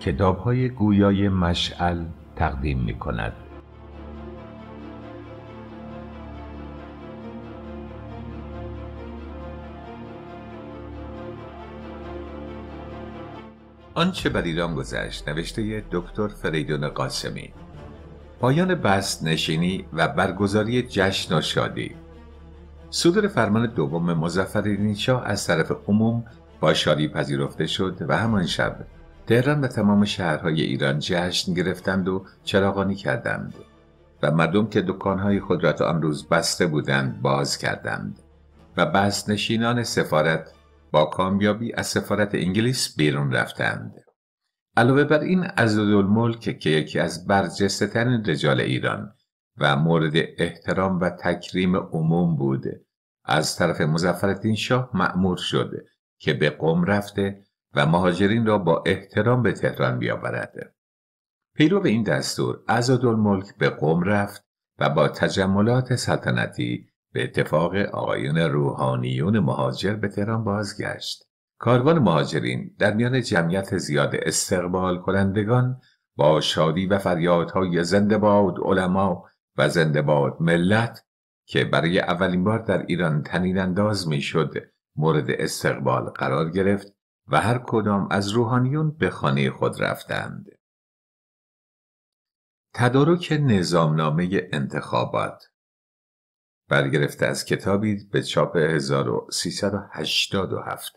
کتاب های گویای مشعل تقدیم می کند. آنچه بر ایران گذشت نوشته دکتر فریدون قاسمی پایان بست نشینی و برگزاری جشن و شادی صدور فرمان دوم مزفرین شاه از طرف عموم با شادی پذیرفته شد و همان شب تهران و تمام شهرهای ایران جشن گرفتند و چراغانی کردند و مردم که دکانهای خود را تا آن روز بسته بودند باز کردند و نشینان سفارت با کامیابی از سفارت انگلیس بیرون رفتند علاوه بر این ملک که یکی از برجستهترین رجال ایران و مورد احترام و تکریم عموم بود از طرف مزفرالدین شاه مأمور شد که به قوم رفته و مهاجرین را با احترام به تهران بیاورد. پیرو این دستور ملک به قوم رفت و با تجملات سلطنتی به اتفاق آقایون روحانیون مهاجر به تهران بازگشت. کاروان مهاجرین در میان جمعیت زیاد استقبال کنندگان با شادی و فریادهای زنده باد علما و زنده باد ملت که برای اولین بار در ایران تنین انداز میشد مورد استقبال قرار گرفت و هر کدام از روحانیون به خانه خود رفتند. تدارک نظامنامه انتخابات برگرفته از کتابی به چاپ 1387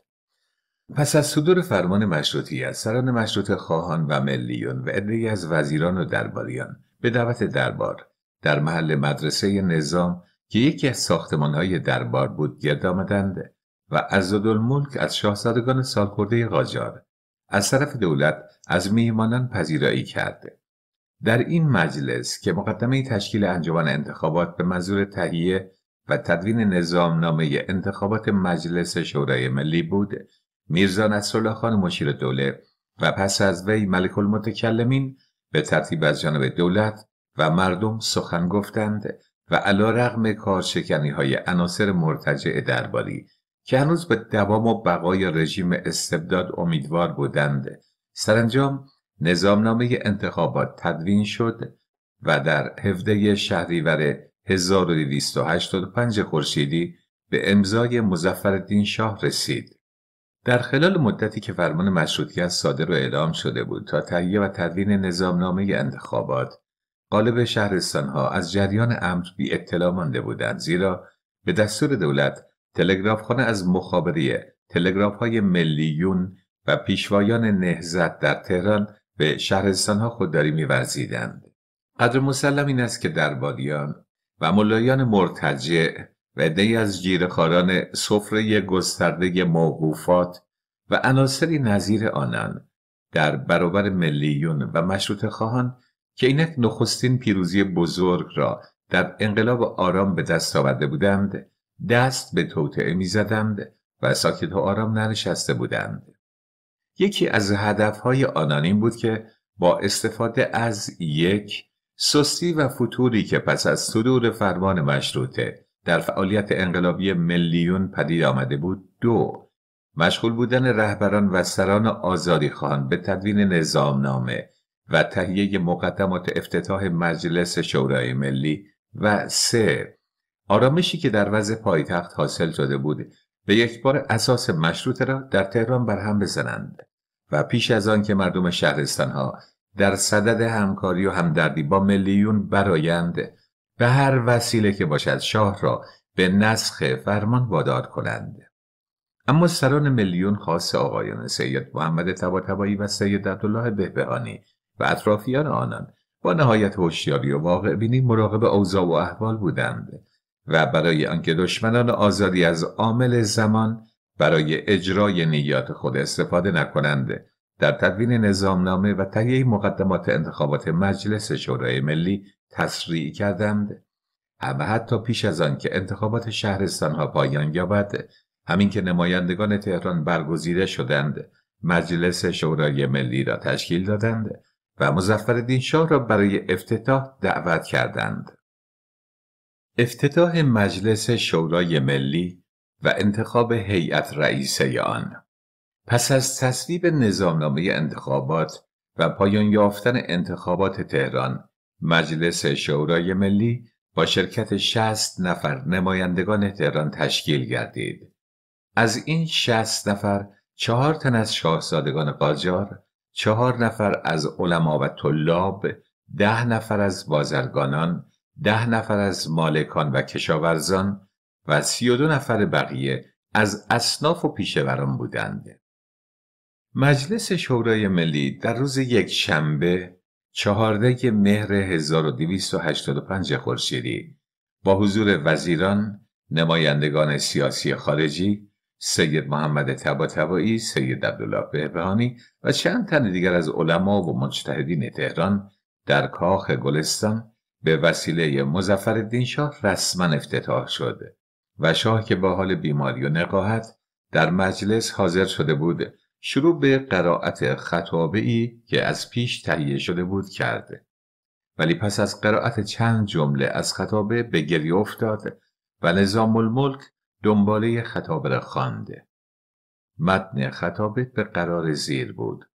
پس از صدور فرمان مشروطی از سران مشروط خواهان و ملیون و ادهی از وزیران و درباریان به دعوت دربار در محل مدرسه نظام که یکی از ساختمانهای دربار بود گرد آمدند و عزادالملک از شاهزادگان سالخورده قاجار از طرف دولت از میهمانان پذیرایی کرده در این مجلس که مقدمه تشکیل انجمن انتخابات به منظور تهیه و تدوین نظام نامه انتخابات مجلس شورای ملی بود میرزا نصرالله مشیر دوله و پس از وی ملک المتکلمین به ترتیب از جانب دولت و مردم سخن گفتند و علا رغم کارشکنی های عناصر مرتجع درباری که هنوز به دوام و بقای رژیم استبداد امیدوار بودند سرانجام نظامنامه انتخابات تدوین شد و در هفته شهریور 1285 خورشیدی به امضای مظفرالدین شاه رسید در خلال مدتی که فرمان مشروطیت صادر و اعلام شده بود تا تهیه و تدوین نظامنامه انتخابات قالب شهرستانها از جریان امر بی اطلاع مانده بودند زیرا به دستور دولت تلگراف خانه از مخابره تلگراف های ملیون و پیشوایان نهزت در تهران به شهرستان ها خودداری میورزیدند. قدر مسلم این است که درباریان و ملایان مرتجع و عدهای از جیرخاران سفره گسترده موقوفات و عناصری نظیر آنان در برابر ملیون و مشروط خواهان که اینک نخستین پیروزی بزرگ را در انقلاب آرام به دست آورده بودند دست به توطعه زدند و ساکت و آرام ننشسته بودند. یکی از هدفهای آنان این بود که با استفاده از یک سستی و فتوری که پس از صدور فرمان مشروطه در فعالیت انقلابی ملیون پدید آمده بود دو مشغول بودن رهبران و سران آزادی خان به تدوین نامه و تهیه مقدمات افتتاح مجلس شورای ملی و سه آرامشی که در وضع پایتخت حاصل شده بود به یک بار اساس مشروط را در تهران بر هم بزنند و پیش از آن که مردم ها در صدد همکاری و همدردی با ملیون برایند به هر وسیله که باشد شاه را به نسخ فرمان وادار کنند اما سران میلیون خاص آقایان سید محمد تباتبایی و سید عبدالله بهبهانی و اطرافیان آنان با نهایت هوشیاری و واقع بینی مراقب اوضاع و احوال بودند و برای آنکه دشمنان آزادی از عامل زمان برای اجرای نیات خود استفاده نکنند در تدوین نظامنامه و تهیه مقدمات انتخابات مجلس شورای ملی تسریع کردند اما حتی پیش از آن که انتخابات شهرستانها پایان یابد همین که نمایندگان تهران برگزیده شدند مجلس شورای ملی را تشکیل دادند و مزفر شاه را برای افتتاح دعوت کردند افتتاح مجلس شورای ملی و انتخاب هیئت رئیسه آن پس از تصویب نظامنامه انتخابات و پایان یافتن انتخابات تهران مجلس شورای ملی با شرکت 60 نفر نمایندگان تهران تشکیل گردید از این 60 نفر چهار تن از شاهزادگان قاجار چهار نفر از علما و طلاب ده نفر از بازرگانان ده نفر از مالکان و کشاورزان و سی و دو نفر بقیه از اصناف و پیشوران بودند. مجلس شورای ملی در روز یک شنبه چهارده مهر 1285 خورشیدی با حضور وزیران، نمایندگان سیاسی خارجی، سید محمد تباتبایی، سید عبدالله بهبهانی و چند تن دیگر از علما و مجتهدین تهران در کاخ گلستان به وسیله مزفر شاه رسما افتتاح شد و شاه که با حال بیماری و نقاحت در مجلس حاضر شده بود شروع به قرائت خطابه ای که از پیش تهیه شده بود کرده ولی پس از قرائت چند جمله از خطابه به گریه افتاد و نظام الملک دنباله خطابه را خواند. متن خطابه به قرار زیر بود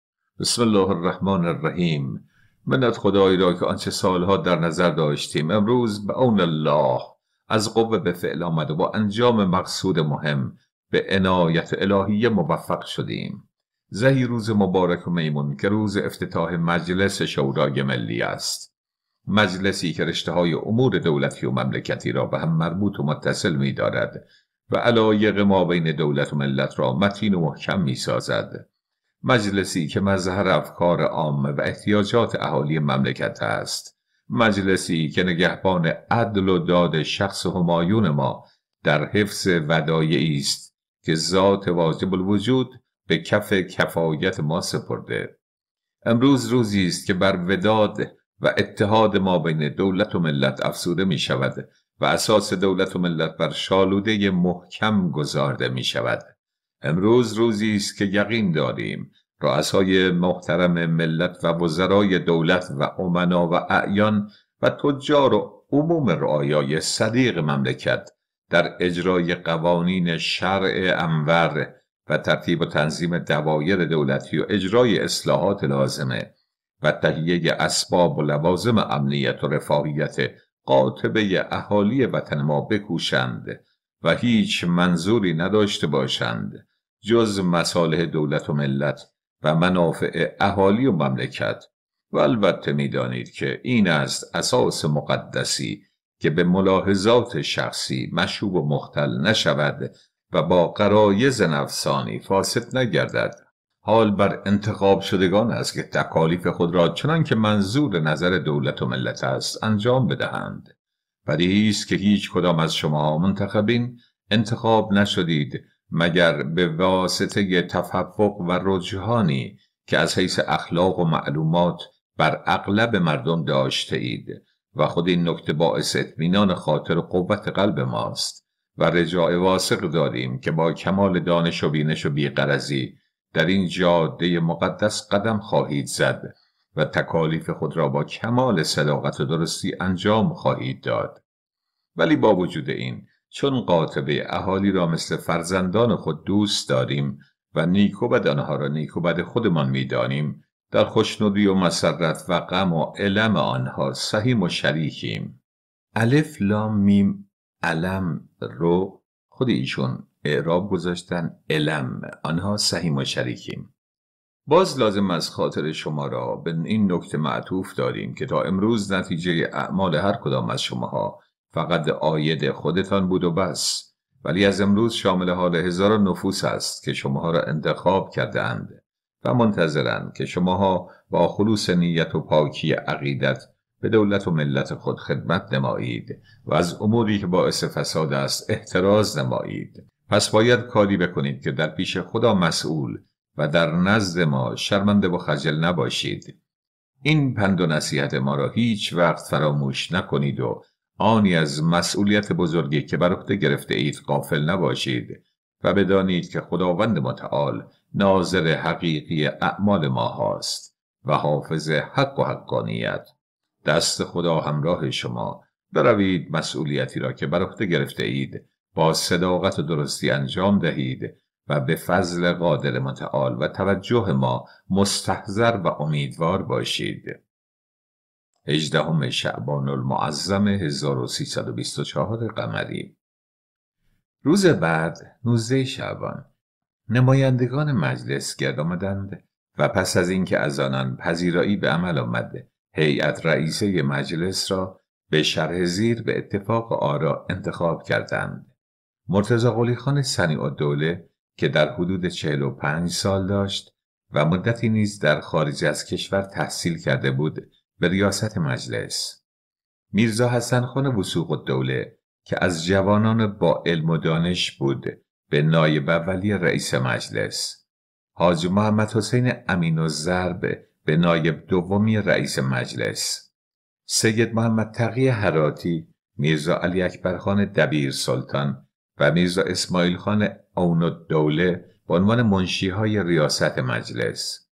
بسم الله الرحمن الرحیم منت خدایی را که آنچه سالها در نظر داشتیم امروز به اون الله از قوه به فعل آمد و با انجام مقصود مهم به عنایت الهی موفق شدیم زهی روز مبارک و میمون که روز افتتاح مجلس شورای ملی است مجلسی که رشته های امور دولتی و مملکتی را به هم مربوط و متصل می دارد و علایق ما بین دولت و ملت را متین و محکم می سازد مجلسی که مظهر افکار عام و احتیاجات اهالی مملکت است مجلسی که نگهبان عدل و داد شخص همایون ما در حفظ ودایعی است که ذات واجب الوجود به کف کفایت ما سپرده امروز روزی است که بر وداد و اتحاد ما بین دولت و ملت افسوده می شود و اساس دولت و ملت بر شالوده محکم گذارده می شود امروز روزی است که یقین داریم رؤسای محترم ملت و وزرای دولت و امنا و اعیان و تجار و عموم رعایای صدیق مملکت در اجرای قوانین شرع انور و ترتیب و تنظیم دوایر دولتی و اجرای اصلاحات لازمه و تهیه اسباب و لوازم امنیت و رفاهیت قاطبه اهالی وطن ما بکوشند و هیچ منظوری نداشته باشند جز مصالح دولت و ملت و منافع اهالی و مملکت و البته میدانید که این است اساس مقدسی که به ملاحظات شخصی مشوب و مختل نشود و با قرایز نفسانی فاسد نگردد حال بر انتخاب شدگان است که تکالیف خود را چنان که منظور نظر دولت و ملت است انجام بدهند بدیهی است که هیچ کدام از شما منتخبین انتخاب نشدید مگر به واسطه تفوق و رجحانی که از حیث اخلاق و معلومات بر اغلب مردم داشته اید و خود این نکته باعث اطمینان خاطر قوت قلب ماست و رجاع واسق داریم که با کمال دانش و بینش و بیقرزی در این جاده مقدس قدم خواهید زد و تکالیف خود را با کمال صداقت و درستی انجام خواهید داد ولی با وجود این چون قاطبه اهالی را مثل فرزندان خود دوست داریم و بد آنها را بد خودمان میدانیم در خوشنودی و مسرت و غم و علم آنها سهیم و شریکیم الف لام میم علم رو خود ایشون اعراب گذاشتن علم آنها سهیم و شریکیم باز لازم از خاطر شما را به این نکته معطوف داریم که تا امروز نتیجه اعمال هر کدام از شماها فقط آید خودتان بود و بس ولی از امروز شامل حال هزار نفوس است که شماها را انتخاب کردند و منتظرند که شماها با خلوص نیت و پاکی عقیدت به دولت و ملت خود خدمت نمایید و از اموری که باعث فساد است احتراز نمایید پس باید کاری بکنید که در پیش خدا مسئول و در نزد ما شرمنده و خجل نباشید این پند و نصیحت ما را هیچ وقت فراموش نکنید و آنی از مسئولیت بزرگی که بر عهده گرفته اید غافل نباشید و بدانید که خداوند متعال ناظر حقیقی اعمال ما هاست و حافظ حق و حقانیت دست خدا همراه شما بروید مسئولیتی را که بر عهده گرفته اید با صداقت و درستی انجام دهید و به فضل قادر متعال و توجه ما مستحضر و امیدوار باشید 18 شعبان المعظم 1324 قمری روز بعد 19 شعبان نمایندگان مجلس گرد آمدند و پس از اینکه از آنان پذیرایی به عمل آمد هیئت رئیسه مجلس را به شرح زیر به اتفاق آرا انتخاب کردند مرتزا قولی خان و که در حدود 45 سال داشت و مدتی نیز در خارج از کشور تحصیل کرده بود ریاست مجلس میرزا حسن خان وسوق الدوله که از جوانان با علم و دانش بود به نایب اولی رئیس مجلس حاج محمد حسین امین و زرب به نایب دومی رئیس مجلس سید محمد تقی حراتی میرزا علی اکبر خان دبیر سلطان و میرزا اسماعیل خان اون دوله به عنوان منشیهای ریاست مجلس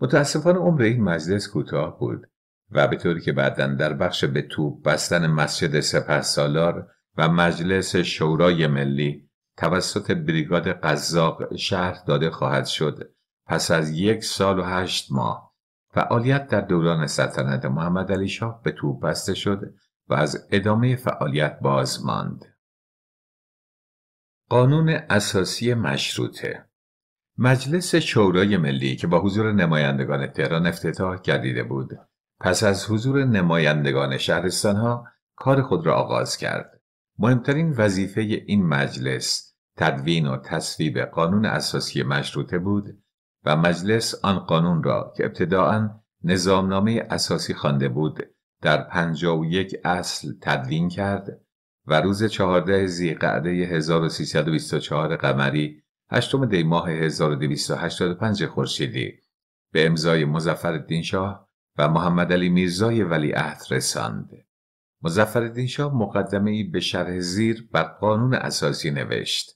متاسفانه عمر این مجلس کوتاه بود و به طوری که بعدا در بخش به توپ بستن مسجد سپه سالار و مجلس شورای ملی توسط بریگاد قزاق شهر داده خواهد شد پس از یک سال و هشت ماه فعالیت در دوران سلطنت محمد علی شاه به توپ بسته شد و از ادامه فعالیت باز ماند. قانون اساسی مشروطه مجلس شورای ملی که با حضور نمایندگان تهران افتتاح گردیده بود پس از حضور نمایندگان ها کار خود را آغاز کرد. مهمترین وظیفه این مجلس تدوین و تصویب قانون اساسی مشروطه بود و مجلس آن قانون را که ابتداعا نظامنامه اساسی خوانده بود در پنجا و یک اصل تدوین کرد و روز چهارده قعده 1324 قمری هشتم دی ماه 1285 خورشیدی به امضای مزفر شاه و محمد علی میرزای عهد رساند. مزفردین شاه مقدمه ای به شرح زیر بر قانون اساسی نوشت.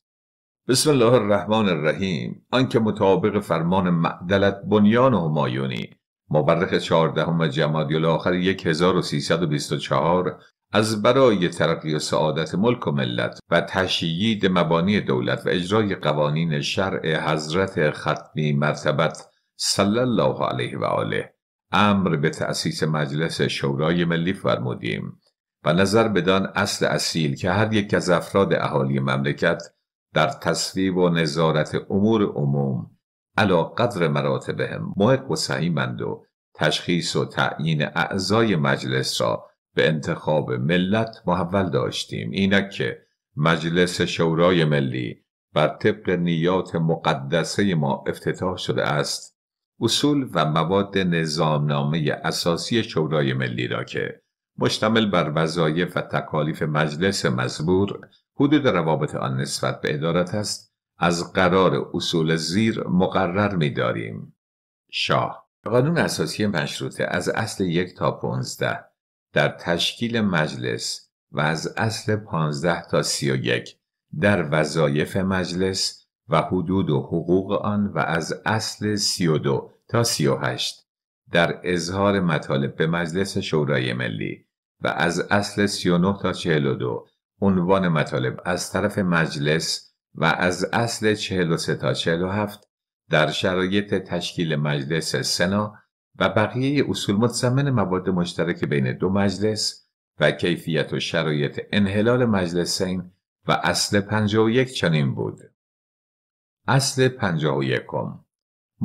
بسم الله الرحمن الرحیم آنکه مطابق فرمان معدلت بنیان همایونی مورخ 14 جمادی الاخر 1324 از برای ترقی و سعادت ملک و ملت و تشیید مبانی دولت و اجرای قوانین شرع حضرت ختمی مرتبت صلی الله علیه و آله امر به تأسیس مجلس شورای ملی فرمودیم و نظر بدان اصل اصیل که هر یک از افراد اهالی مملکت در تصویب و نظارت امور عموم علا قدر مراتبهم محق و سهیمند و تشخیص و تعیین اعضای مجلس را به انتخاب ملت محول داشتیم اینک که مجلس شورای ملی بر طبق نیات مقدسه ما افتتاح شده است اصول و مواد نظامنامه اساسی شورای ملی را که مشتمل بر وظایف و تکالیف مجلس مزبور حدود روابط آن نسبت به ادارت است از قرار اصول زیر مقرر می داریم. شاه قانون اساسی مشروطه از اصل یک تا 15 در تشکیل مجلس و از اصل پانزده تا یک در وظایف مجلس و حدود و حقوق آن و از اصل دو تا 38 در اظهار مطالب به مجلس شورای ملی و از اصل 39 تا 42 عنوان مطالب از طرف مجلس و از اصل 43 تا 47 در شرایط تشکیل مجلس سنا و بقیه اصول متضمن مواد مشترک بین دو مجلس و کیفیت و شرایط انحلال مجلسین و اصل 51 چنین بود. اصل 51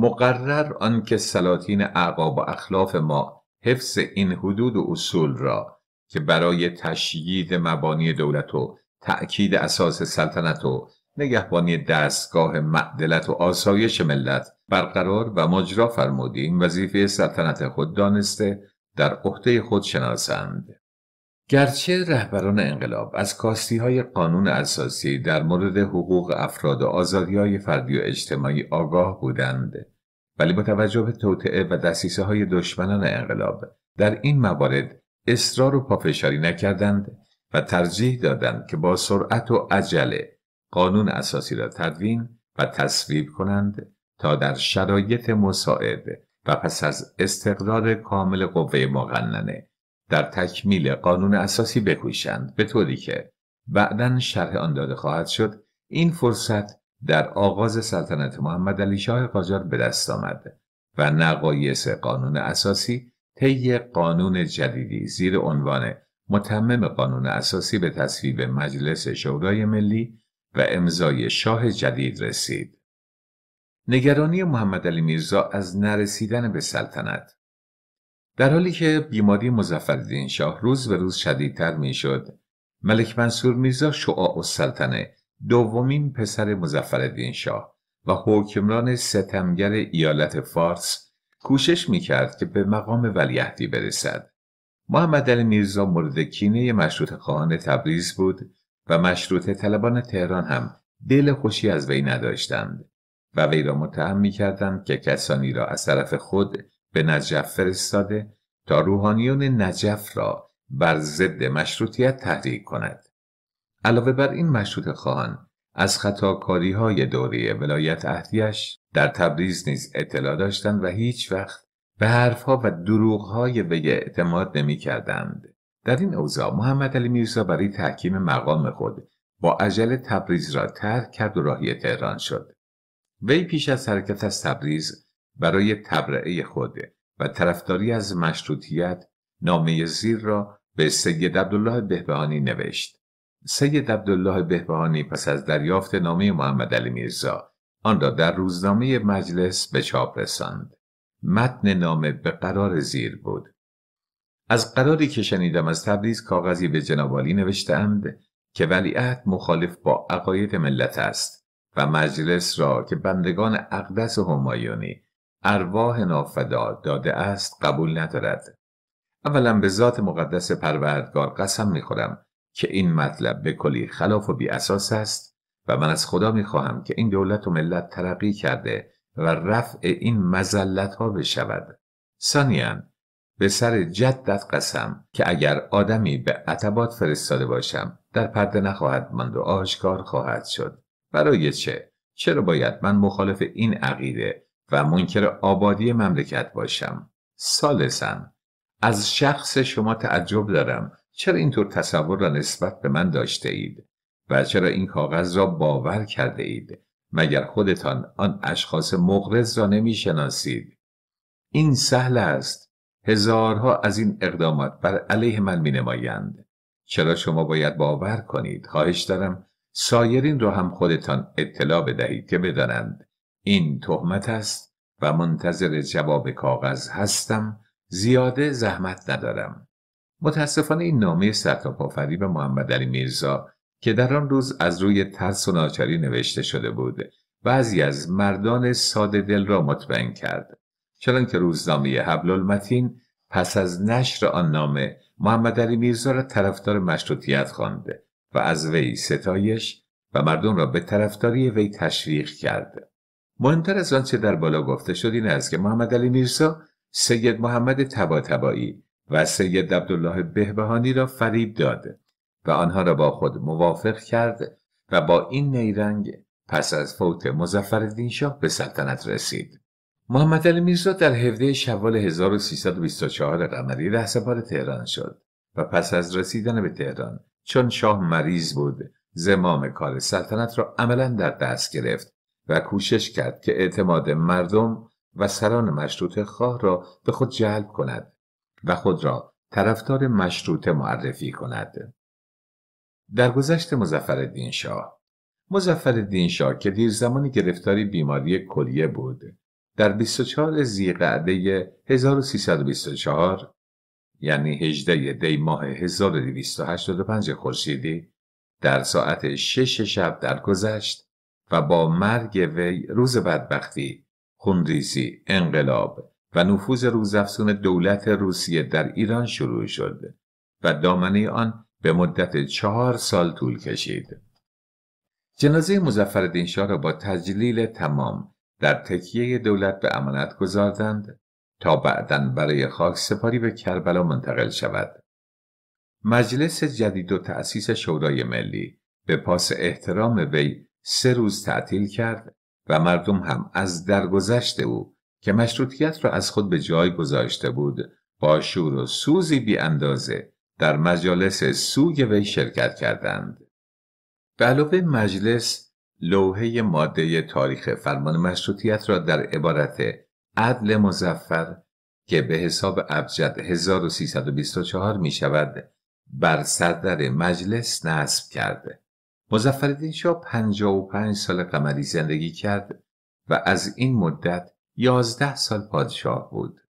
مقرر آنکه سلاطین اعقاب و اخلاف ما حفظ این حدود و اصول را که برای تشیید مبانی دولت و تأکید اساس سلطنت و نگهبانی دستگاه معدلت و آسایش ملت برقرار و مجرا فرمودیم وظیفه سلطنت خود دانسته در عهده خود شناسند گرچه رهبران انقلاب از کاستی های قانون اساسی در مورد حقوق افراد و آزادی های فردی و اجتماعی آگاه بودند ولی با توجه به توطعه و دستیسه های دشمنان انقلاب در این موارد اصرار و پافشاری نکردند و ترجیح دادند که با سرعت و عجله قانون اساسی را تدوین و تصویب کنند تا در شرایط مساعد و پس از استقرار کامل قوه مقننه در تکمیل قانون اساسی بکوشند به طوری که بعدا شرح آن داده خواهد شد این فرصت در آغاز سلطنت محمد علی شاه قاجار به دست آمد و نقایص قانون اساسی طی قانون جدیدی زیر عنوان متمم قانون اساسی به تصویب مجلس شورای ملی و امضای شاه جدید رسید. نگرانی محمد علی میرزا از نرسیدن به سلطنت در حالی که بیماری مزفردین شاه روز به روز شدیدتر میشد ملک منصور میرزا شعاع السلطنه دومین پسر مزفردین شاه و حکمران ستمگر ایالت فارس کوشش میکرد که به مقام ولیهدی برسد محمد علی میرزا مورد کینه مشروط خواهان تبریز بود و مشروط طلبان تهران هم دل خوشی از وی نداشتند و وی را متهم میکردند که کسانی را از طرف خود به نجف فرستاده تا روحانیون نجف را بر ضد مشروطیت تحریک کند علاوه بر این مشروط خواهان از خطاکاری های دوره ولایت اهدیش در تبریز نیز اطلاع داشتند و هیچ وقت به حرفها و های به اعتماد نمی کردند. در این اوضاع محمد علی میرزا برای تحکیم مقام خود با عجل تبریز را ترک کرد و راهی تهران شد. وی پیش از حرکت از تبریز برای تبرعه خود و طرفداری از مشروطیت نامه زیر را به سید عبدالله بهبهانی نوشت. سید عبدالله بهبهانی پس از دریافت نامه محمد علی میرزا آن را در روزنامه مجلس به چاپ رساند. متن نامه به قرار زیر بود. از قراری که شنیدم از تبریز کاغذی به جنابالی نوشتند که ولیعت مخالف با عقاید ملت است و مجلس را که بندگان اقدس همایونی ارواح نافدا داده است قبول ندارد اولا به ذات مقدس پروردگار قسم میخورم که این مطلب به کلی خلاف و بی اساس است و من از خدا میخواهم که این دولت و ملت ترقی کرده و رفع این مزلت ها بشود ثانیا به سر جدت قسم که اگر آدمی به عتبات فرستاده باشم در پرده نخواهد ماند و آشکار خواهد شد برای چه چرا باید من مخالف این عقیده و منکر آبادی مملکت باشم سالسن از شخص شما تعجب دارم چرا اینطور تصور را نسبت به من داشته اید و چرا این کاغذ را باور کرده اید مگر خودتان آن اشخاص مغرض را نمی شناسید این سهل است هزارها از این اقدامات بر علیه من می نمایند چرا شما باید باور کنید خواهش دارم سایرین را هم خودتان اطلاع بدهید که بدانند این تهمت است و منتظر جواب کاغذ هستم زیاده زحمت ندارم متاسفانه این نامه پافری به محمد علی میرزا که در آن روز از روی ترس و ناچاری نوشته شده بود بعضی از مردان ساده دل را مطمئن کرد که روزنامه حبل المتین پس از نشر آن نامه محمد علی میرزا را طرفدار مشروطیت خواند و از وی ستایش و مردم را به طرفداری وی تشویق کرد مهمتر از آنچه در بالا گفته شد این است که محمد علی میرسا سید محمد تباتبایی و سید عبدالله بهبهانی را فریب داد و آنها را با خود موافق کرد و با این نیرنگ پس از فوت مزفر شاه به سلطنت رسید. محمد علی میرزا در هفته شوال 1324 قمری رهسپار تهران شد و پس از رسیدن به تهران چون شاه مریض بود زمام کار سلطنت را عملا در دست گرفت و کوشش کرد که اعتماد مردم و سران مشروط خواه را به خود جلب کند و خود را طرفدار مشروط معرفی کند. در گذشت مزفر شاه مزفر شاه که دیر زمانی گرفتاری بیماری کلیه بود در 24 زیقعده 1324 یعنی 18 دی ماه 1285 خورشیدی در ساعت 6 شب درگذشت و با مرگ وی روز بدبختی، خونریزی، انقلاب و نفوذ روزافزون دولت روسیه در ایران شروع شد و دامنه آن به مدت چهار سال طول کشید. جنازه مزفر شاه را با تجلیل تمام در تکیه دولت به امانت گذاردند تا بعدا برای خاک سپاری به کربلا منتقل شود. مجلس جدید و تأسیس شورای ملی به پاس احترام وی سه روز تعطیل کرد و مردم هم از درگذشت او که مشروطیت را از خود به جای گذاشته بود با شور و سوزی بی اندازه در مجالس سوگ وی شرکت کردند. به علاوه مجلس لوحه ماده تاریخ فرمان مشروطیت را در عبارت عدل مزفر که به حساب ابجد 1324 می شود بر سردر مجلس نصب کرده. مزفردین شاه 55 سال قمری زندگی کرد و از این مدت یازده سال پادشاه بود.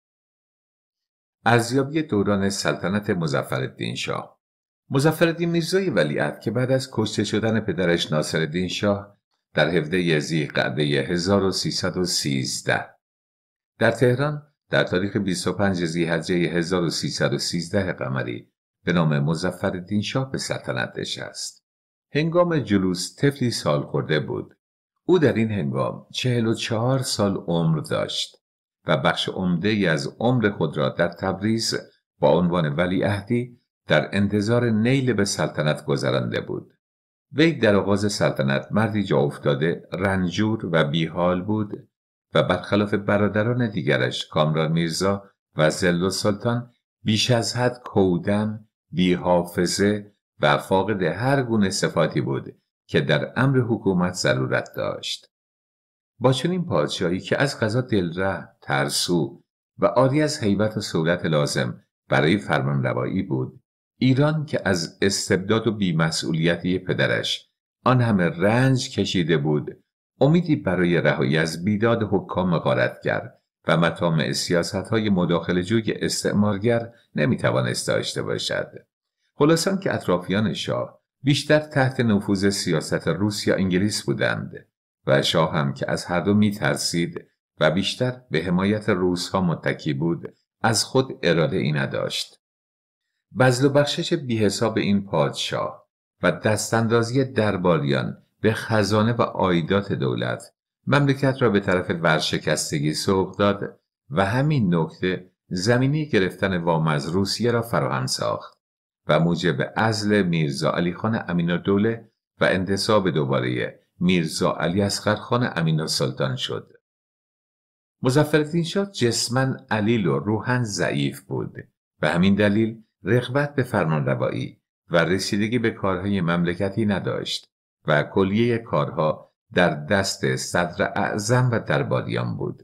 ارزیابی دوران سلطنت مزفردین شاه مزفردین میرزای ولیعت که بعد از کشته شدن پدرش ناصرالدین شاه در هفته یزی قعده 1313 در تهران در تاریخ 25 حجه 1313 قمری به نام مزفردین شاه به سلطنت است. هنگام جلوس سال خورده بود او در این هنگام چهل و چهار سال عمر داشت و بخش عمده از عمر خود را در تبریز با عنوان ولیعهدی در انتظار نیل به سلطنت گذرانده بود وی در آغاز سلطنت مردی جا افتاده رنجور و بیحال بود و برخلاف برادران دیگرش کامران میرزا و زل سلطان بیش از حد کودن بیحافظه و فاقد هر گونه صفاتی بود که در امر حکومت ضرورت داشت. با چنین پادشاهی که از غذا دلره، ترسو و عاری از حیبت و سولت لازم برای روایی بود، ایران که از استبداد و بیمسئولیتی پدرش آن همه رنج کشیده بود، امیدی برای رهایی از بیداد حکام غارتگر و مطامع سیاست های مداخل جوی استعمارگر نمیتوانست داشته باشد. خلاصان که اطرافیان شاه بیشتر تحت نفوذ سیاست روس یا انگلیس بودند و شاه هم که از هر دو میترسید و بیشتر به حمایت روس ها متکی بود از خود اراده ای نداشت. بزل و بخشش بیحساب این پادشاه و دستاندازی درباریان به خزانه و آیدات دولت مملکت را به طرف ورشکستگی سوق داد و همین نکته زمینی گرفتن وام از روسیه را فراهم ساخت. و موجب ازل میرزا علی خان امین دوله و انتصاب دوباره میرزا علی از خان امین سلطان شد. مزفرالدین شاه جسمن علیل و روحن ضعیف بود و همین دلیل رغبت به فرمانروایی و رسیدگی به کارهای مملکتی نداشت و کلیه کارها در دست صدر اعظم و درباریان بود.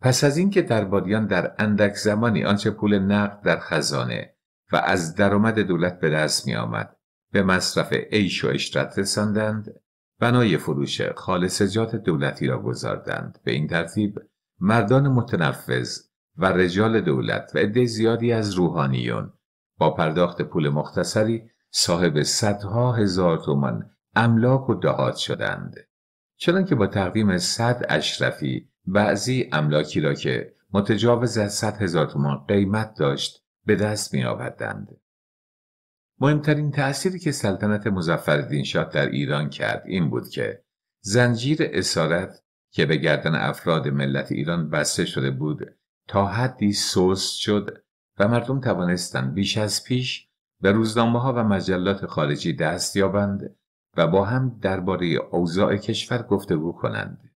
پس از اینکه درباریان در اندک زمانی آنچه پول نقد در خزانه و از درآمد دولت به دست می آمد. به مصرف عیش و اشرت رساندند بنای فروش خالصجات دولتی را گذاردند به این ترتیب مردان متنفذ و رجال دولت و عده زیادی از روحانیون با پرداخت پول مختصری صاحب صدها هزار تومان املاک و دهات شدند چنانکه با تقویم صد اشرفی بعضی املاکی را که متجاوز از صد هزار تومان قیمت داشت به دست می آوردند. مهمترین تأثیری که سلطنت مزفردین شاه در ایران کرد این بود که زنجیر اسارت که به گردن افراد ملت ایران بسته شده بود تا حدی سوس شد و مردم توانستند بیش از پیش به روزنامه ها و مجلات خارجی دست یابند و با هم درباره اوضاع کشور گفتگو کنند.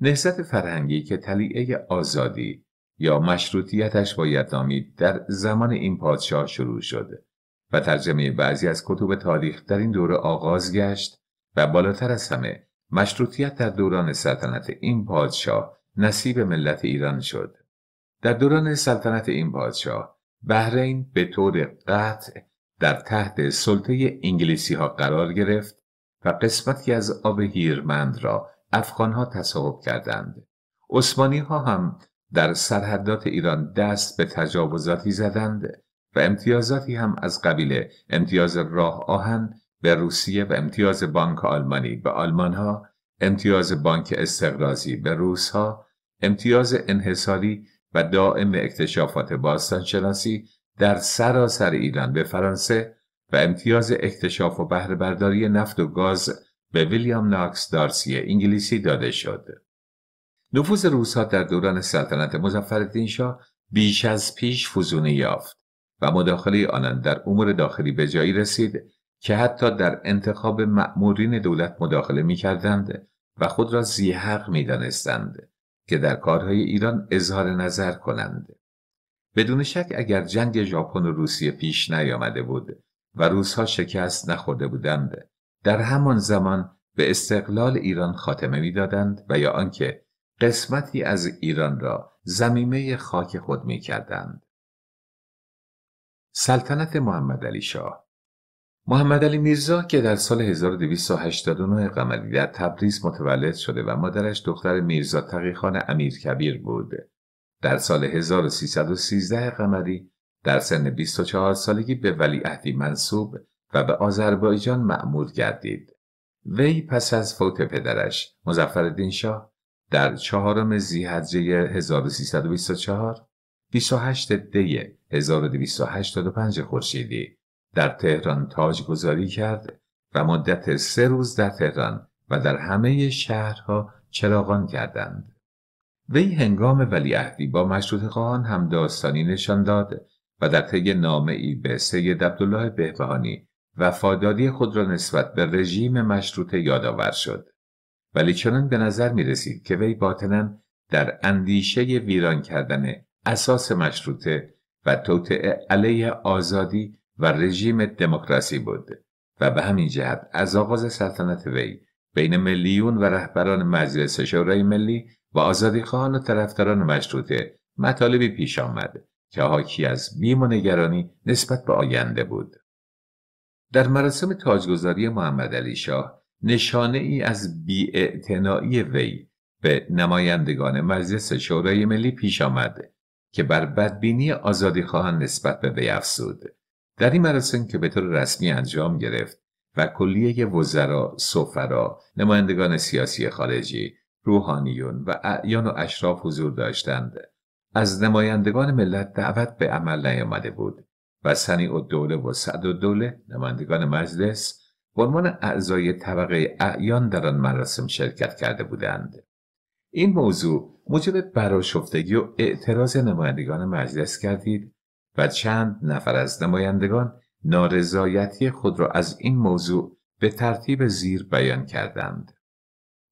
نهضت فرهنگی که تلیعه آزادی یا مشروطیتش باید نامید در زمان این پادشاه شروع شد و ترجمه بعضی از کتب تاریخ در این دوره آغاز گشت و بالاتر از همه مشروطیت در دوران سلطنت این پادشاه نصیب ملت ایران شد در دوران سلطنت این پادشاه بهرین به طور قطع در تحت سلطه انگلیسی ها قرار گرفت و قسمتی از آب هیرمند را افغان ها تصاحب کردند. عثمانی ها هم در سرحدات ایران دست به تجاوزاتی زدند و امتیازاتی هم از قبیل امتیاز راه آهن به روسیه و امتیاز بانک آلمانی به آلمان ها، امتیاز بانک استقرازی به روس ها، امتیاز انحصاری و دائم اکتشافات باستانشناسی در سراسر ایران به فرانسه و امتیاز اکتشاف و بهرهبرداری نفت و گاز به ویلیام ناکس دارسی انگلیسی داده شد. نفوذ ها در دوران سلطنت مظفرالدین شاه بیش از پیش فزونه یافت و مداخله آنان در امور داخلی به جایی رسید که حتی در انتخاب مأمورین دولت مداخله میکردند و خود را زیحق میدانستند که در کارهای ایران اظهار نظر کنند بدون شک اگر جنگ ژاپن و روسیه پیش نیامده بود و روزها شکست نخورده بودند در همان زمان به استقلال ایران خاتمه میدادند و یا آنکه قسمتی از ایران را زمیمه خاک خود می کردند. سلطنت محمد علی شاه محمد علی میرزا که در سال 1289 قمری در تبریز متولد شده و مادرش دختر میرزا تقیخان امیر کبیر بود. در سال 1313 قمری در سن 24 سالگی به ولیعهدی منصوب و به آذربایجان مأمور گردید. وی پس از فوت پدرش مزفر شاه در چهارم زیحجه 1324 28 دی 1285 خورشیدی در تهران تاج گذاری کرد و مدت سه روز در تهران و در همه شهرها چراغان کردند. وی هنگام ولیعهدی با مشروط خواهان هم داستانی نشان داد و در طی نامه ای به سید عبدالله بهبهانی وفاداری خود را نسبت به رژیم مشروطه یادآور شد. ولی چنان به نظر می رسید که وی باطنا در اندیشه ویران کردن اساس مشروطه و توطعه علیه آزادی و رژیم دموکراسی بود و به همین جهت از آغاز سلطنت وی بین ملیون و رهبران مجلس شورای ملی و آزادیخواهان و طرفداران مشروطه مطالبی پیش آمد که حاکی از بیم و نگرانی نسبت به آینده بود در مراسم تاجگذاری محمد علی شاه نشانه ای از بیاعتنایی وی به نمایندگان مجلس شورای ملی پیش آمد که بر بدبینی آزادی نسبت به وی افزود در این مراسم که به طور رسمی انجام گرفت و کلیه وزرا، سفرا، نمایندگان سیاسی خارجی، روحانیون و اعیان و اشراف حضور داشتند. از نمایندگان ملت دعوت به عمل نیامده بود و سنی و دوله و صد و دوله نمایندگان مجلس به عنوان اعضای طبقه اعیان در آن مراسم شرکت کرده بودند این موضوع موجب براشفتگی و اعتراض نمایندگان مجلس کردید و چند نفر از نمایندگان نارضایتی خود را از این موضوع به ترتیب زیر بیان کردند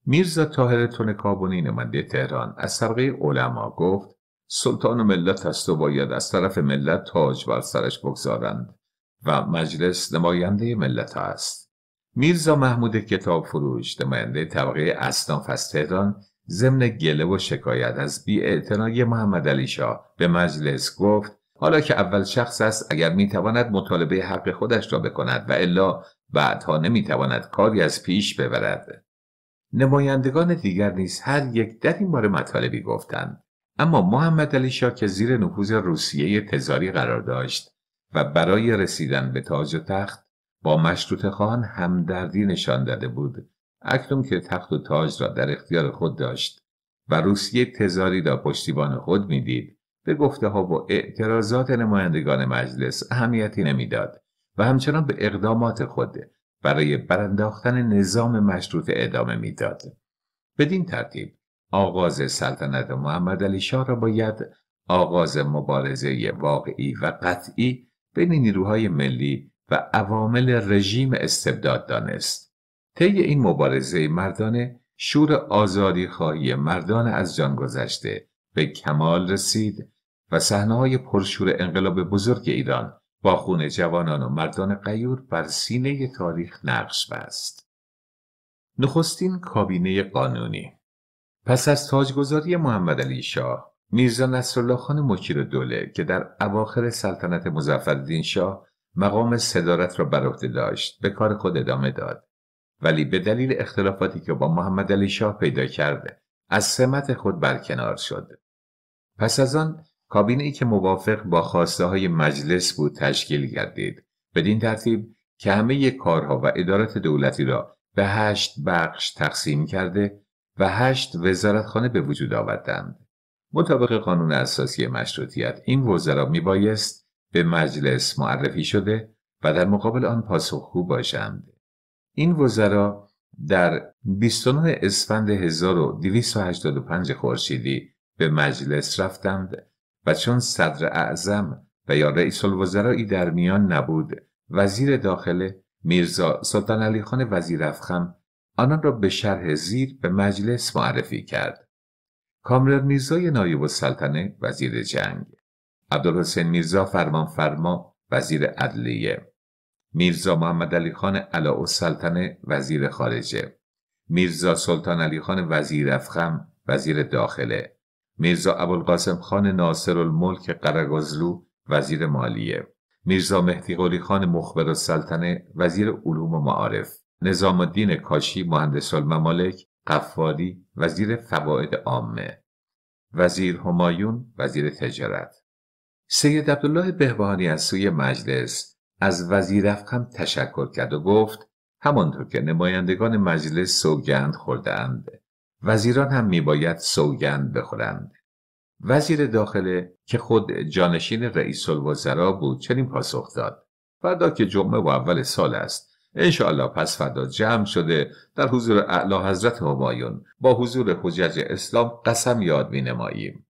میرزا تاهر تونکابونی نماینده تهران از طبقه علما گفت سلطان و ملت است و باید از طرف ملت تاج بر سرش بگذارند و مجلس نماینده ملت است میرزا محمود کتاب فروش نماینده طبقه اصناف از تهران ضمن گله و شکایت از بی محمد علی شاه به مجلس گفت حالا که اول شخص است اگر میتواند مطالبه حق خودش را بکند و الا بعدها نمیتواند کاری از پیش ببرد نمایندگان دیگر نیز هر یک در این باره مطالبی گفتند اما محمد علی شاه که زیر نفوذ روسیه تزاری قرار داشت و برای رسیدن به تاج و تخت با مشروط هم همدردی نشان داده بود اکنون که تخت و تاج را در اختیار خود داشت و روسیه تزاری را پشتیبان خود میدید به گفته ها و اعتراضات نمایندگان مجلس اهمیتی نمیداد و همچنان به اقدامات خود برای برانداختن نظام مشروط ادامه میداد. بدین ترتیب آغاز سلطنت محمد علی شاه را باید آغاز مبارزه واقعی و قطعی بین نیروهای ملی و عوامل رژیم استبداد دانست. طی این مبارزه مردانه شور آزادی خواهی مردان از جان گذشته به کمال رسید و صحنه های پرشور انقلاب بزرگ ایران با خون جوانان و مردان قیور بر سینه تاریخ نقش بست. نخستین کابینه قانونی پس از تاجگذاری محمد علی شاه میرزا نصرالله خان مکیر دوله که در اواخر سلطنت مزفردین شاه مقام صدارت را بر عهده داشت به کار خود ادامه داد ولی به دلیل اختلافاتی که با محمد علی شاه پیدا کرده از سمت خود برکنار شد پس از آن کابینه ای که موافق با خواسته های مجلس بود تشکیل گردید بدین ترتیب که همه کارها و ادارات دولتی را به هشت بخش تقسیم کرده و هشت وزارتخانه به وجود آوردند مطابق قانون اساسی مشروطیت این وزرا میبایست به مجلس معرفی شده و در مقابل آن پاسخگو باشند. این وزرا در 29 اسفند 1285 خورشیدی به مجلس رفتند و چون صدر اعظم و یا رئیس الوزرایی در میان نبود وزیر داخل میرزا سلطان علی خان وزیر آنان را به شرح زیر به مجلس معرفی کرد. کامرر میرزای نایب السلطنه وزیر جنگ عبدالحسین میرزا فرمان فرما وزیر عدلیه میرزا محمد علی خان علا و سلطنه وزیر خارجه میرزا سلطان علی خان وزیر افخم وزیر داخله میرزا ابوالقاسم خان ناصر الملک قرگزلو وزیر مالیه میرزا مهدی قلی خان مخبر سلطنه وزیر علوم و معارف نظام الدین کاشی مهندس الممالک قفاری وزیر فواید عامه وزیر همایون وزیر تجارت سید عبدالله بهبهانی از سوی مجلس از وزیر تشکر کرد و گفت همانطور که نمایندگان مجلس سوگند خوردند وزیران هم میباید سوگند بخورند وزیر داخله که خود جانشین رئیس الوزرا بود چنین پاسخ داد فردا که جمعه و اول سال است انشاءالله پس فردا جمع شده در حضور اعلی حضرت همایون با حضور حجج اسلام قسم یاد می نماییم.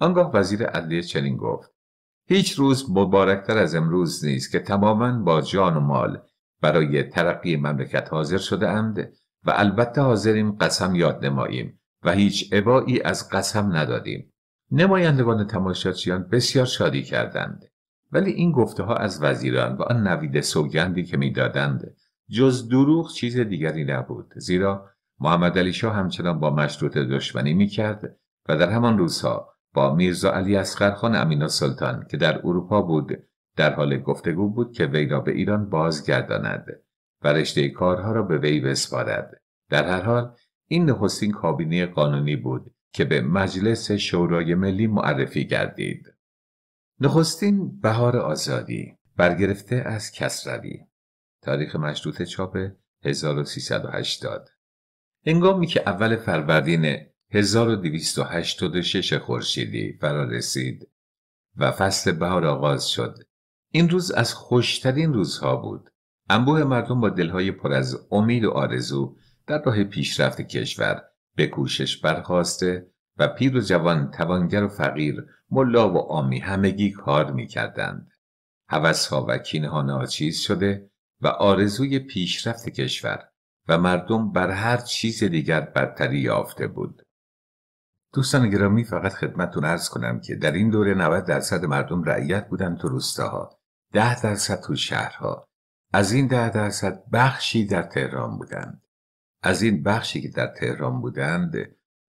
آنگاه وزیر عدلیه چنین گفت هیچ روز مبارکتر از امروز نیست که تماما با جان و مال برای ترقی مملکت حاضر شده اند و البته حاضریم قسم یاد نماییم و هیچ عبایی از قسم ندادیم نمایندگان تماشاچیان بسیار شادی کردند ولی این گفته ها از وزیران و آن نوید سوگندی که میدادند جز دروغ چیز دیگری نبود زیرا محمد علی شاه همچنان با مشروط دشمنی میکرد و در همان روزها با میرزا علی اسقرخان امینا سلطان که در اروپا بود در حال گفتگو بود که وی را به ایران بازگرداند و رشته کارها را به وی بسپارد در هر حال این نخستین کابینه قانونی بود که به مجلس شورای ملی معرفی گردید نخستین بهار آزادی برگرفته از کسروی تاریخ مشروط چاپ 1380 انگامی که اول فروردین 1286 خورشیدی فرا رسید و فصل بهار آغاز شد. این روز از خوشترین روزها بود. انبوه مردم با دلهای پر از امید و آرزو در راه پیشرفت کشور به کوشش برخواسته و پیر و جوان، توانگر و فقیر، ملا و آمی همگی کار میکردند. ها و ها ناچیز شده و آرزوی پیشرفت کشور و مردم بر هر چیز دیگر برتری یافته بود. دوستان گرامی فقط خدمتتون ارز کنم که در این دوره 90 درصد مردم رعیت بودن تو روستاها 10 درصد تو شهرها از این 10 درصد بخشی در تهران بودند از این بخشی که در تهران بودند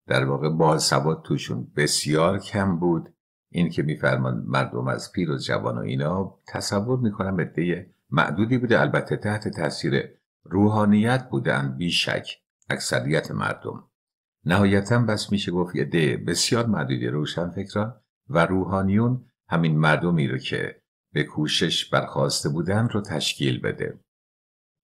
در واقع باسواد توشون بسیار کم بود این که میفرمان مردم از پیر و جوان و اینا تصور میکنم عده معدودی بوده البته تحت تاثیر روحانیت بودن بیشک اکثریت مردم نهایتا بس میشه گفت ده بسیار روشن روشنفکران و روحانیون همین مردمی رو که به کوشش برخواسته بودند رو تشکیل بده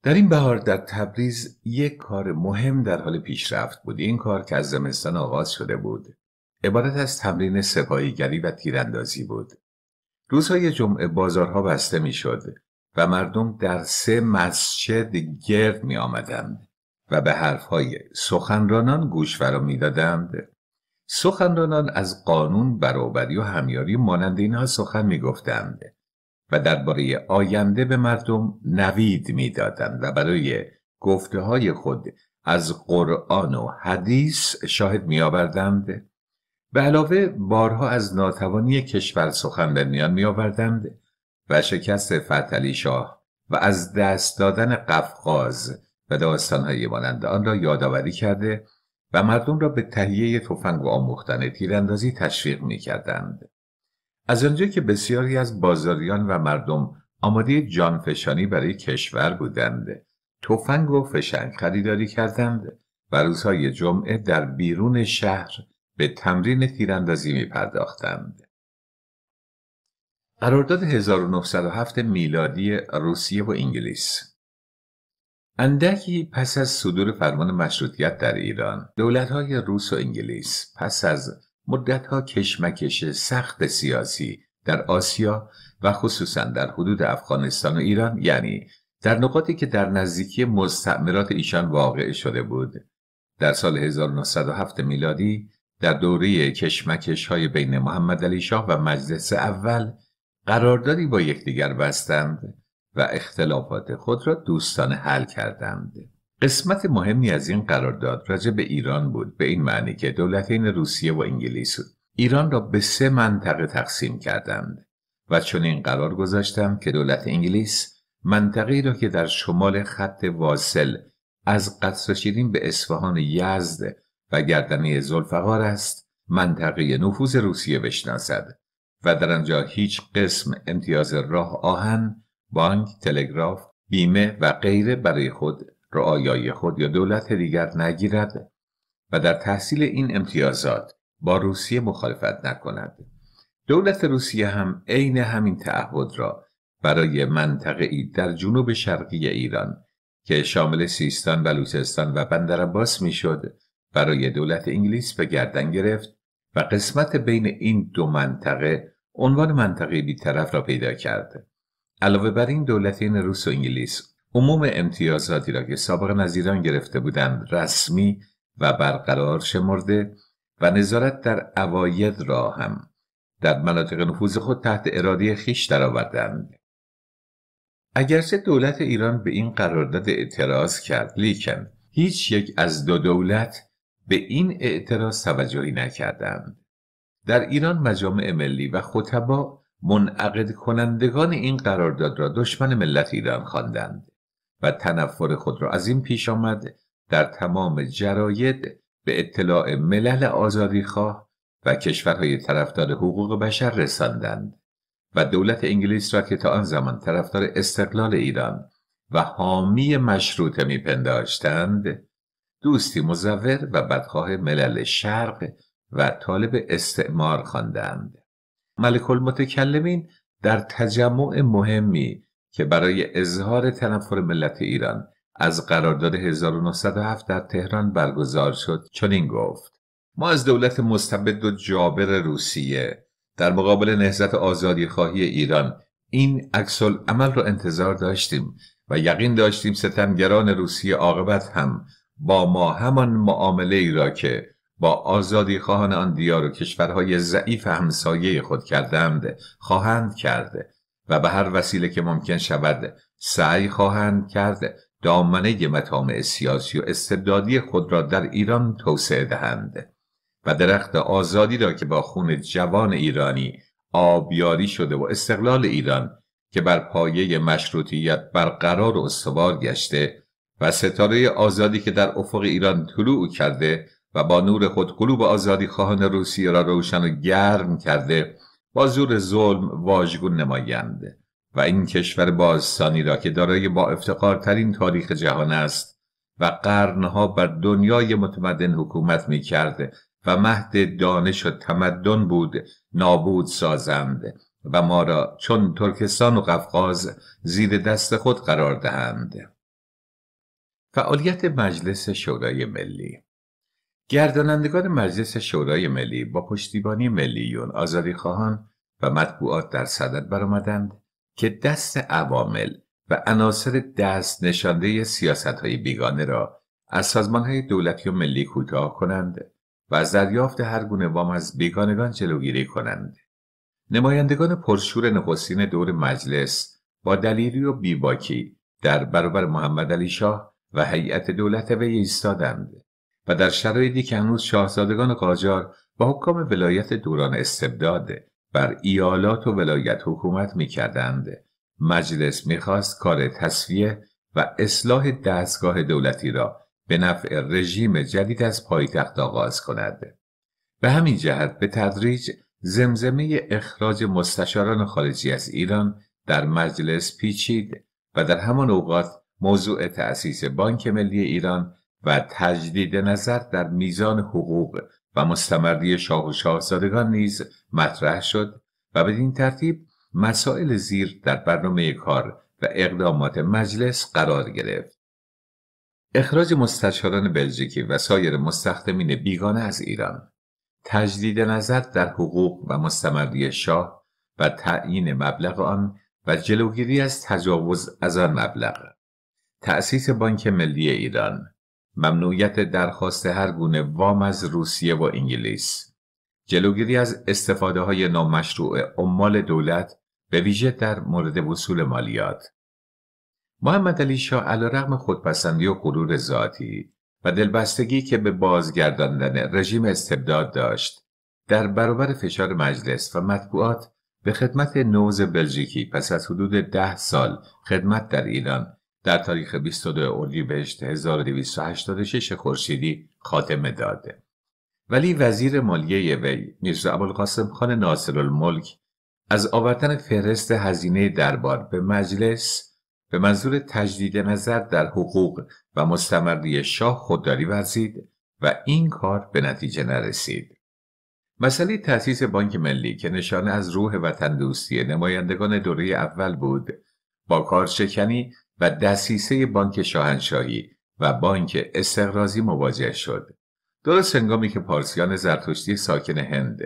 در این بهار در تبریز یک کار مهم در حال پیشرفت بود این کار که از زمستان آغاز شده بود عبارت از تمرین سپاهیگری و تیراندازی بود روزهای جمعه بازارها بسته میشد و مردم در سه مسجد گرد می آمدند و به حرفهای سخنرانان گوش فرا میدادند سخنرانان از قانون برابری و همیاری مانند اینها سخن میگفتند و درباره آینده به مردم نوید میدادند و برای گفته های خود از قرآن و حدیث شاهد میآوردند به علاوه بارها از ناتوانی کشور سخن به میان میآوردند و شکست فتلی شاه و از دست دادن قفقاز و داستانهای مانند آن را یادآوری کرده و مردم را به تهیه تفنگ و آموختن تیراندازی تشویق می کردند. از آنجا که بسیاری از بازاریان و مردم آماده جانفشانی برای کشور بودند تفنگ و فشنگ خریداری کردند و روزهای جمعه در بیرون شهر به تمرین تیراندازی می پرداختند. قرارداد 1907 میلادی روسیه و انگلیس اندکی پس از صدور فرمان مشروطیت در ایران های روس و انگلیس پس از مدتها کشمکش سخت سیاسی در آسیا و خصوصا در حدود افغانستان و ایران یعنی در نقاطی که در نزدیکی مستعمرات ایشان واقع شده بود در سال 1907 میلادی در دوره کشمکش های بین محمد علی شاه و مجلس اول قراردادی با یکدیگر بستند و اختلافات خود را دوستانه حل کردند. قسمت مهمی از این قرارداد راجع به ایران بود به این معنی که دولتین روسیه و انگلیس ایران را به سه منطقه تقسیم کردند و چون این قرار گذاشتم که دولت انگلیس منطقه را که در شمال خط واصل از قصر شیرین به اصفهان یزد و گردنه زلفقار است منطقه نفوذ روسیه بشناسد و در آنجا هیچ قسم امتیاز راه آهن بانک، تلگراف، بیمه و غیره برای خود رعایای خود یا دولت دیگر نگیرد و در تحصیل این امتیازات با روسیه مخالفت نکند. دولت روسیه هم عین همین تعهد را برای منطقه ای در جنوب شرقی ایران که شامل سیستان، و بلوچستان و بندرعباس میشد برای دولت انگلیس به گردن گرفت و قسمت بین این دو منطقه عنوان منطقه بیطرف را پیدا کرد. علاوه بر این دولتین روس و انگلیس عموم امتیازاتی را که سابقا از ایران گرفته بودند رسمی و برقرار شمرده و نظارت در اواید را هم در مناطق نفوذ خود تحت اراده خیش درآوردند اگرچه دولت ایران به این قرارداد اعتراض کرد لیکن هیچ یک از دو دولت به این اعتراض توجهی نکردند در ایران مجامع ملی و خطبا منعقد کنندگان این قرارداد را دشمن ملت ایران خواندند و تنفر خود را از این پیش آمد در تمام جراید به اطلاع ملل آزادیخواه و کشورهای طرفدار حقوق بشر رساندند و دولت انگلیس را که تا آن زمان طرفدار استقلال ایران و حامی مشروطه میپنداشتند دوستی مزور و بدخواه ملل شرق و طالب استعمار خواندند ملک المتکلمین در تجمع مهمی که برای اظهار تنفر ملت ایران از قرارداد 1907 در تهران برگزار شد چنین گفت ما از دولت مستبد و جابر روسیه در مقابل نهضت آزادی خواهی ایران این عکس عمل را انتظار داشتیم و یقین داشتیم ستمگران روسیه عاقبت هم با ما همان معامله ای را که با آزادی خواهان آن دیار و کشورهای ضعیف همسایه خود کردند خواهند کرده و به هر وسیله که ممکن شود سعی خواهند کرد دامنه مطامع سیاسی و استبدادی خود را در ایران توسعه دهند و درخت آزادی را که با خون جوان ایرانی آبیاری شده و استقلال ایران که بر پایه مشروطیت برقرار و استوار گشته و ستاره آزادی که در افق ایران طلوع کرده و با نور خود قلوب آزادی خواهان روسیه را روشن و گرم کرده با زور ظلم واژگون نمایند و این کشور باستانی را که دارای با ترین تاریخ جهان است و قرنها بر دنیای متمدن حکومت می کرده و مهد دانش و تمدن بود نابود سازند و ما را چون ترکستان و قفقاز زیر دست خود قرار دهند فعالیت مجلس شورای ملی گردانندگان مجلس شورای ملی با پشتیبانی ملیون آزادیخواهان و مطبوعات در صدد برآمدند که دست عوامل و عناصر دست نشانده سیاست های بیگانه را از سازمان های دولتی و ملی کوتاه کنند و از دریافت هر گونه وام از بیگانگان جلوگیری کنند. نمایندگان پرشور نخستین دور مجلس با دلیری و بیباکی در برابر محمد علی شاه و هیئت دولت وی ایستادند و در شرایطی که هنوز شاهزادگان قاجار با حکام ولایت دوران استبداد بر ایالات و ولایت حکومت میکردند مجلس میخواست کار تصفیه و اصلاح دستگاه دولتی را به نفع رژیم جدید از پایتخت آغاز کند به همین جهت به تدریج زمزمه اخراج مستشاران خارجی از ایران در مجلس پیچید و در همان اوقات موضوع تأسیس بانک ملی ایران و تجدید نظر در میزان حقوق و مستمری شاه و شاهزادگان نیز مطرح شد و بدین ترتیب مسائل زیر در برنامه کار و اقدامات مجلس قرار گرفت. اخراج مستشاران بلژیکی و سایر مستخدمین بیگانه از ایران تجدید نظر در حقوق و مستمری شاه و تعیین مبلغ آن و جلوگیری از تجاوز از آن مبلغ تأسیس بانک ملی ایران ممنوعیت درخواست هر گونه وام از روسیه و انگلیس جلوگیری از استفاده های نامشروع عمال دولت به ویژه در مورد وصول مالیات محمد علی شاه رغم خودپسندی و غرور ذاتی و دلبستگی که به بازگرداندن رژیم استبداد داشت در برابر فشار مجلس و مطبوعات به خدمت نوز بلژیکی پس از حدود ده سال خدمت در ایران در تاریخ 22 اردیبهشت 1286 خورشیدی خاتمه داده ولی وزیر مالیه وی میرزا ابوالقاسم خان ناصرالملک از آوردن فهرست هزینه دربار به مجلس به منظور تجدید نظر در حقوق و مستمری شاه خودداری ورزید و این کار به نتیجه نرسید. مسئله تأسیس بانک ملی که نشانه از روح وطن نمایندگان دوره اول بود با کارشکنی و دسیسه بانک شاهنشاهی و بانک استقرازی مواجه شد. درست هنگامی که پارسیان زرتشتی ساکن هند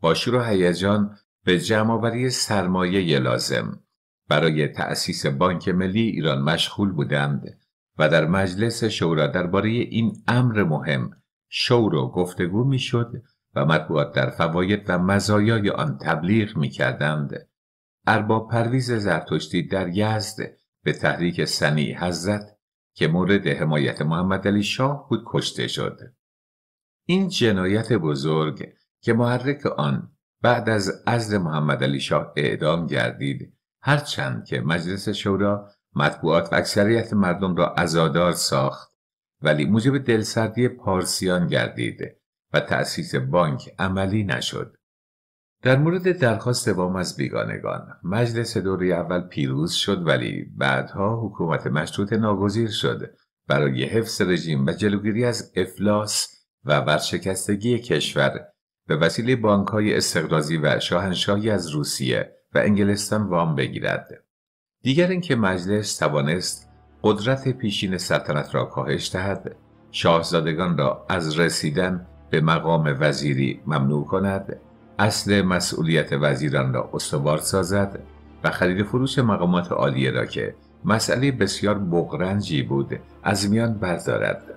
با شور و هیجان به جمعآوری سرمایه لازم برای تأسیس بانک ملی ایران مشغول بودند و در مجلس شورا درباره این امر مهم شور و گفتگو میشد و مطبوعات در فواید و مزایای آن تبلیغ میکردند ارباب پرویز زرتشتی در یزد به تحریک سنی حضرت که مورد حمایت محمد علی شاه بود کشته شد. این جنایت بزرگ که محرک آن بعد از عزل محمد علی شاه اعدام گردید هرچند که مجلس شورا مطبوعات و اکثریت مردم را ازادار ساخت ولی موجب دلسردی پارسیان گردید و تأسیس بانک عملی نشد. در مورد درخواست وام از بیگانگان مجلس دوری اول پیروز شد ولی بعدها حکومت مشروط ناگزیر شد برای حفظ رژیم و جلوگیری از افلاس و ورشکستگی کشور به وسیله بانکهای استقراضی و شاهنشاهی از روسیه و انگلستان وام بگیرد دیگر اینکه مجلس توانست قدرت پیشین سلطنت را کاهش دهد شاهزادگان را از رسیدن به مقام وزیری ممنوع کند اصل مسئولیت وزیران را استوار سازد و خرید فروش مقامات عالیه را که مسئله بسیار بغرنجی بود از میان بردارد